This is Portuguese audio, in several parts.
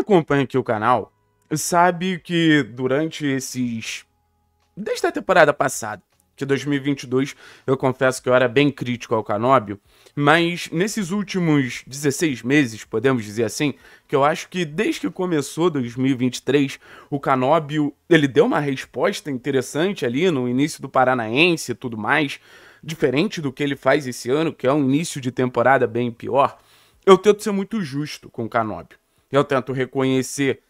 acompanha aqui o canal sabe que durante esses. Desde a temporada passada, que 2022 eu confesso que eu era bem crítico ao Canóbio, mas nesses últimos 16 meses, podemos dizer assim, que eu acho que desde que começou 2023, o Canóbio ele deu uma resposta interessante ali no início do Paranaense e tudo mais, diferente do que ele faz esse ano, que é um início de temporada bem pior. Eu tento ser muito justo com o Canóbio. Eu tento reconhecer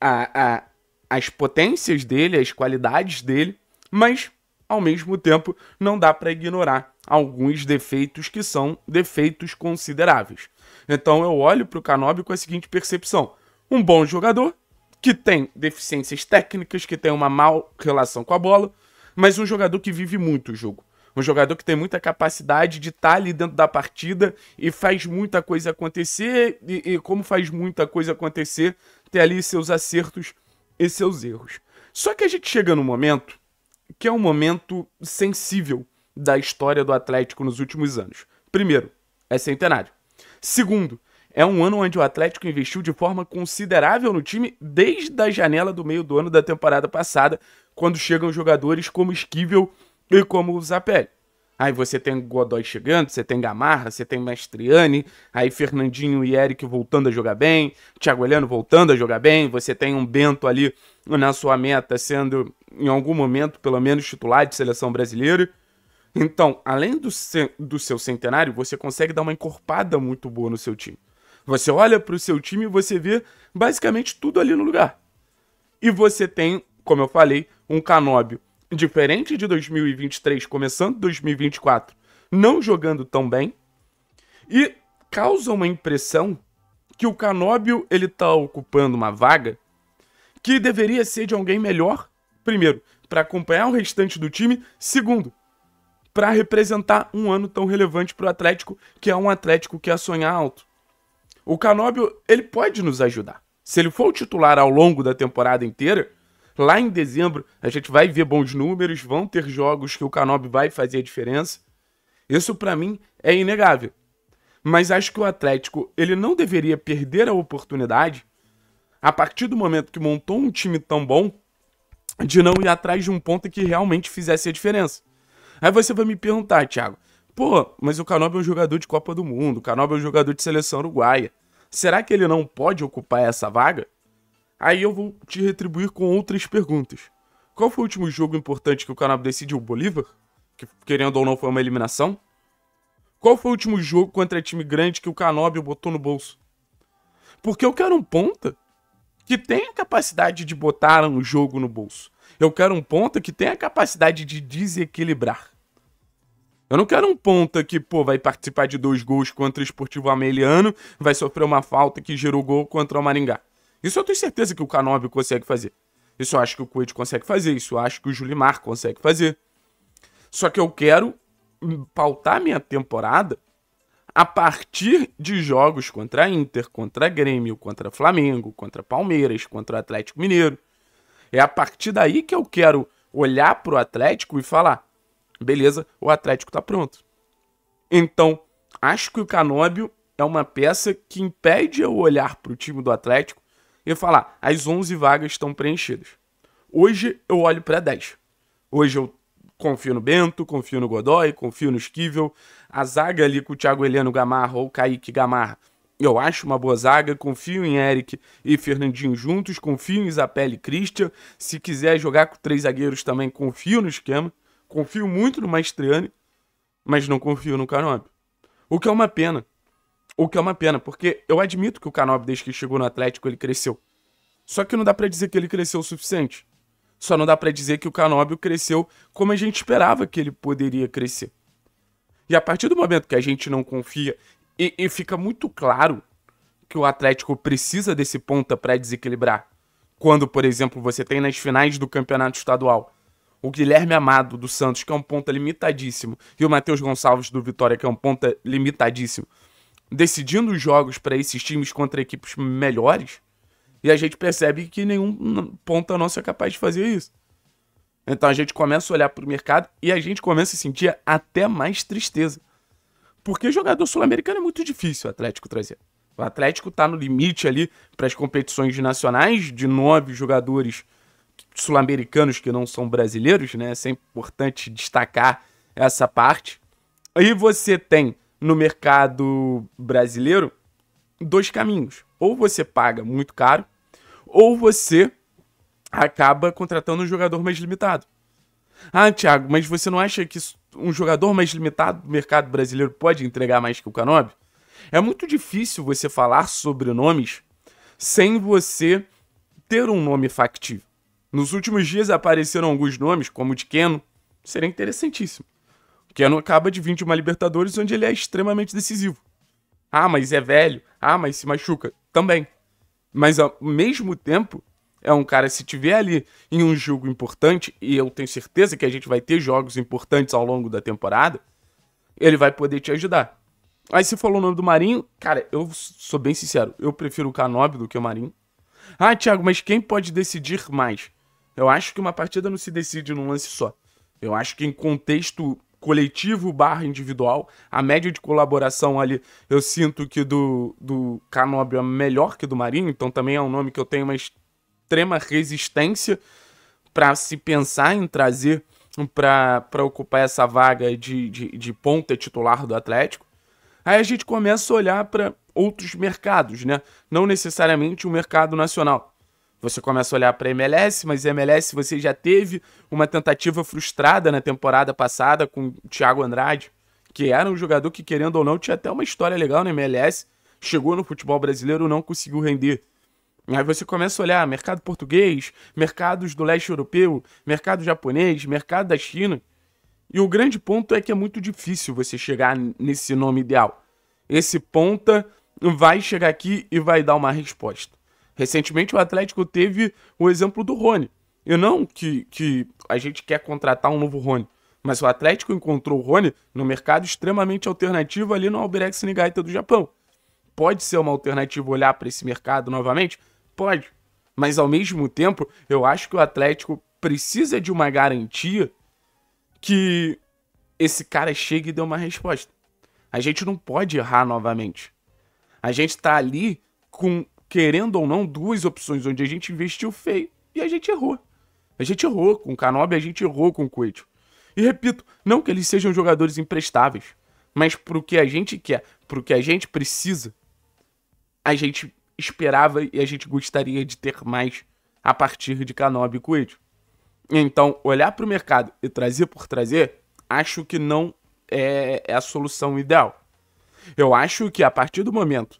a, a, as potências dele, as qualidades dele, mas ao mesmo tempo não dá para ignorar alguns defeitos que são defeitos consideráveis. Então eu olho para o Canobi com a seguinte percepção: um bom jogador que tem deficiências técnicas, que tem uma mal relação com a bola, mas um jogador que vive muito o jogo. Um jogador que tem muita capacidade de estar tá ali dentro da partida e faz muita coisa acontecer. E, e como faz muita coisa acontecer, tem ali seus acertos e seus erros. Só que a gente chega num momento que é um momento sensível da história do Atlético nos últimos anos. Primeiro, é centenário. Segundo, é um ano onde o Atlético investiu de forma considerável no time desde a janela do meio do ano da temporada passada, quando chegam jogadores como Esquivel e como usar pele. Aí você tem Godoy chegando, você tem Gamarra, você tem Mastriani, aí Fernandinho e Eric voltando a jogar bem, Thiago Heleno voltando a jogar bem, você tem um Bento ali na sua meta sendo, em algum momento, pelo menos titular de seleção brasileira. Então, além do, do seu centenário, você consegue dar uma encorpada muito boa no seu time. Você olha para o seu time e você vê basicamente tudo ali no lugar. E você tem, como eu falei, um Canóbio diferente de 2023, começando 2024, não jogando tão bem. E causa uma impressão que o Canóbio ele tá ocupando uma vaga que deveria ser de alguém melhor, primeiro, para acompanhar o restante do time, segundo, para representar um ano tão relevante para o Atlético, que é um Atlético que a é sonhar alto. O Canóbio, ele pode nos ajudar. Se ele for o titular ao longo da temporada inteira, Lá em dezembro, a gente vai ver bons números, vão ter jogos que o Canobi vai fazer a diferença. Isso para mim é inegável. Mas acho que o Atlético, ele não deveria perder a oportunidade a partir do momento que montou um time tão bom de não ir atrás de um ponto que realmente fizesse a diferença. Aí você vai me perguntar, Thiago, pô, mas o Canobi é um jogador de Copa do Mundo, o Canobi é um jogador de seleção uruguaia. Será que ele não pode ocupar essa vaga? Aí eu vou te retribuir com outras perguntas. Qual foi o último jogo importante que o Canadá decidiu? O Bolívar? Que, querendo ou não, foi uma eliminação? Qual foi o último jogo contra time grande que o Canóbio botou no bolso? Porque eu quero um ponta que tenha a capacidade de botar um jogo no bolso. Eu quero um ponta que tenha a capacidade de desequilibrar. Eu não quero um ponta que, pô, vai participar de dois gols contra o Esportivo Ameliano, vai sofrer uma falta que gerou gol contra o Maringá. Isso eu tenho certeza que o Canobi consegue fazer. Isso eu acho que o Coelho consegue fazer. Isso eu acho que o Julimar consegue fazer. Só que eu quero pautar minha temporada a partir de jogos contra Inter, contra Grêmio, contra Flamengo, contra Palmeiras, contra Atlético Mineiro. É a partir daí que eu quero olhar para o Atlético e falar: beleza, o Atlético está pronto. Então, acho que o Canóbio é uma peça que impede eu olhar para o time do Atlético falar, as 11 vagas estão preenchidas. Hoje eu olho para 10. Hoje eu confio no Bento, confio no Godoy, confio no Esquivel. A zaga ali com o Thiago Heleno Gamarra ou Kaique Gamarra, eu acho uma boa zaga. Confio em Eric e Fernandinho juntos, confio em Isapele e Christian. Se quiser jogar com três zagueiros também, confio no esquema. Confio muito no Maestriani, mas não confio no Canóbio. O que é uma pena, o que é uma pena, porque eu admito que o Canob, desde que chegou no Atlético, ele cresceu. Só que não dá para dizer que ele cresceu o suficiente. Só não dá para dizer que o Canóbio cresceu como a gente esperava que ele poderia crescer. E a partir do momento que a gente não confia e, e fica muito claro que o Atlético precisa desse ponta para desequilibrar. Quando, por exemplo, você tem nas finais do Campeonato Estadual o Guilherme Amado do Santos, que é um ponta limitadíssimo, e o Matheus Gonçalves do Vitória, que é um ponta limitadíssimo decidindo os jogos para esses times contra equipes melhores, e a gente percebe que nenhum ponta nosso é capaz de fazer isso. Então a gente começa a olhar para o mercado e a gente começa a sentir até mais tristeza. Porque jogador sul-americano é muito difícil o Atlético trazer. O Atlético está no limite ali para as competições nacionais de nove jogadores sul-americanos que não são brasileiros, né? É sempre importante destacar essa parte. Aí você tem no mercado brasileiro dois caminhos. Ou você paga muito caro, ou você acaba contratando um jogador mais limitado. Ah, Thiago, mas você não acha que um jogador mais limitado do mercado brasileiro pode entregar mais que o Canobi? É muito difícil você falar sobre nomes sem você ter um nome factível. Nos últimos dias apareceram alguns nomes, como o de Keno, seria interessantíssimo. Que é não acaba de vir de uma Libertadores onde ele é extremamente decisivo. Ah, mas é velho. Ah, mas se machuca. Também. Mas ao mesmo tempo, é um cara, se tiver ali em um jogo importante, e eu tenho certeza que a gente vai ter jogos importantes ao longo da temporada, ele vai poder te ajudar. Aí você falou o nome do Marinho, cara, eu sou bem sincero, eu prefiro o Canob do que o Marinho. Ah, Thiago, mas quem pode decidir mais? Eu acho que uma partida não se decide num lance só. Eu acho que em contexto coletivo barra individual. A média de colaboração ali, eu sinto que do, do Canóbio é melhor que do Marinho, então também é um nome que eu tenho uma extrema resistência para se pensar em trazer para ocupar essa vaga de, de, de ponta titular do Atlético. Aí a gente começa a olhar para outros mercados, né? Não necessariamente o mercado nacional você começa a olhar para MLS, mas MLS você já teve uma tentativa frustrada na temporada passada com o Thiago Andrade, que era um jogador que, querendo ou não, tinha até uma história legal na MLS, chegou no futebol brasileiro não conseguiu render. Aí você começa a olhar mercado português, mercados do leste europeu, mercado japonês, mercado da China. E o grande ponto é que é muito difícil você chegar nesse nome ideal. Esse ponta vai chegar aqui e vai dar uma resposta. Recentemente o Atlético teve o exemplo do Rony. E não que, que a gente quer contratar um novo Rony. Mas o Atlético encontrou o Rony no mercado extremamente alternativo ali no Alberex Niigata do Japão. Pode ser uma alternativa olhar para esse mercado novamente? Pode. Mas ao mesmo tempo, eu acho que o Atlético precisa de uma garantia que esse cara chegue e dê uma resposta. A gente não pode errar novamente. A gente está ali com querendo ou não, duas opções onde a gente investiu feio e a gente errou. A gente errou com o Canobi, a gente errou com o Coelho. E repito, não que eles sejam jogadores imprestáveis, mas pro que a gente quer, pro que a gente precisa, a gente esperava e a gente gostaria de ter mais a partir de Canobi e Coelho. Então, olhar para o mercado e trazer por trazer, acho que não é, é, a solução ideal. Eu acho que a partir do momento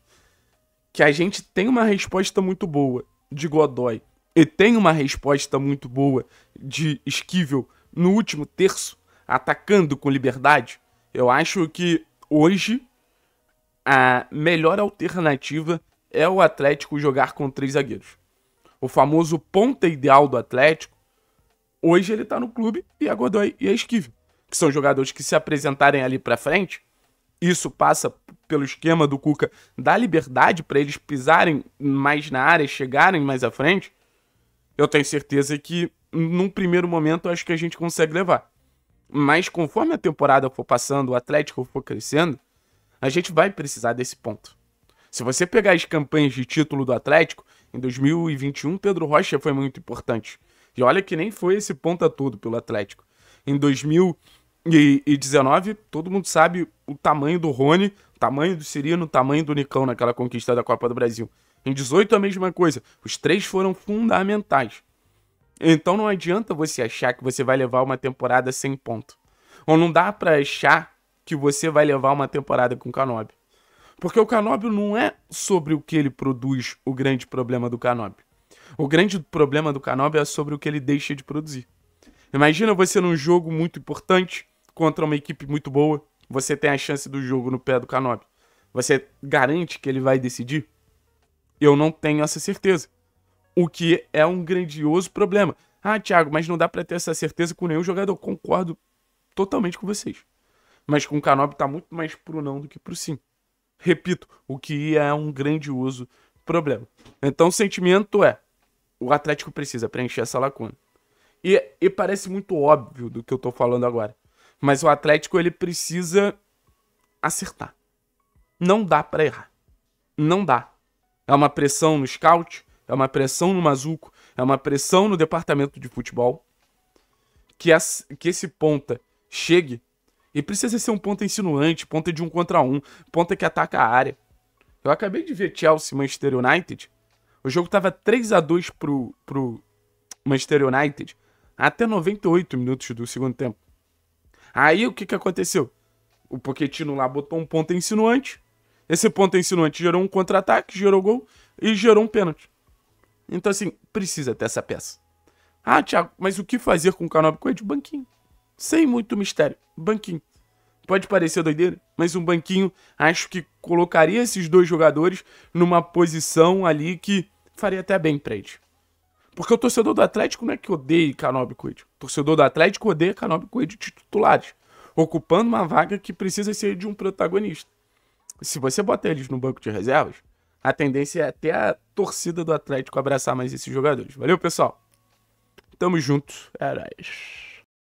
que a gente tem uma resposta muito boa de Godoy e tem uma resposta muito boa de Esquivel no último terço, atacando com liberdade, eu acho que hoje a melhor alternativa é o Atlético jogar com três zagueiros. O famoso ponta ideal do Atlético, hoje ele tá no clube e a é Godoy e a é Esquivel, que são jogadores que se apresentarem ali para frente, isso passa pelo esquema do Cuca dar liberdade para eles pisarem mais na área, chegarem mais à frente. Eu tenho certeza que num primeiro momento acho que a gente consegue levar. Mas conforme a temporada for passando, o Atlético for crescendo, a gente vai precisar desse ponto. Se você pegar as campanhas de título do Atlético, em 2021 Pedro Rocha foi muito importante. E olha que nem foi esse a todo pelo Atlético. Em 2000 e, e 19, todo mundo sabe o tamanho do Rony, o tamanho do Cirino, o tamanho do Nicão naquela conquista da Copa do Brasil. Em 18 a mesma coisa. Os três foram fundamentais. Então não adianta você achar que você vai levar uma temporada sem ponto. Ou não dá para achar que você vai levar uma temporada com o Canobi. Porque o Canobi não é sobre o que ele produz o grande problema do Canobi. O grande problema do Canobi é sobre o que ele deixa de produzir. Imagina você num jogo muito importante, contra uma equipe muito boa, você tem a chance do jogo no pé do Canop. Você garante que ele vai decidir? Eu não tenho essa certeza. O que é um grandioso problema. Ah, Thiago, mas não dá para ter essa certeza com nenhum jogador. concordo totalmente com vocês. Mas com o Canop tá muito mais pro não do que pro sim. Repito, o que é um grandioso problema. Então o sentimento é: o Atlético precisa preencher essa lacuna. E, e parece muito óbvio do que eu tô falando agora. Mas o Atlético ele precisa acertar. Não dá para errar. Não dá. É uma pressão no scout, é uma pressão no Mazuco, é uma pressão no departamento de futebol. Que, as, que esse ponta chegue e precisa ser um ponta insinuante, ponta de um contra um, ponta que ataca a área. Eu acabei de ver Chelsea Manchester United. O jogo tava 3 a 2 pro, pro Manchester United até 98 minutos do segundo tempo. Aí o que, que aconteceu? O Poquetino lá botou um ponto insinuante. Esse ponto insinuante gerou um contra-ataque, gerou gol e gerou um pênalti. Então, assim, precisa ter essa peça. Ah, Thiago, mas o que fazer com o Canobi Coelho? Banquinho. Sem muito mistério. Banquinho. Pode parecer doideira, mas um banquinho acho que colocaria esses dois jogadores numa posição ali que faria até bem pra eles. Porque o torcedor do Atlético não é que odeia Canobi Coelho. O torcedor do Atlético odeia Canobi Coelho de titulares, ocupando uma vaga que precisa ser de um protagonista. Se você bota eles no banco de reservas, a tendência é até a torcida do Atlético abraçar mais esses jogadores. Valeu, pessoal? Tamo junto. É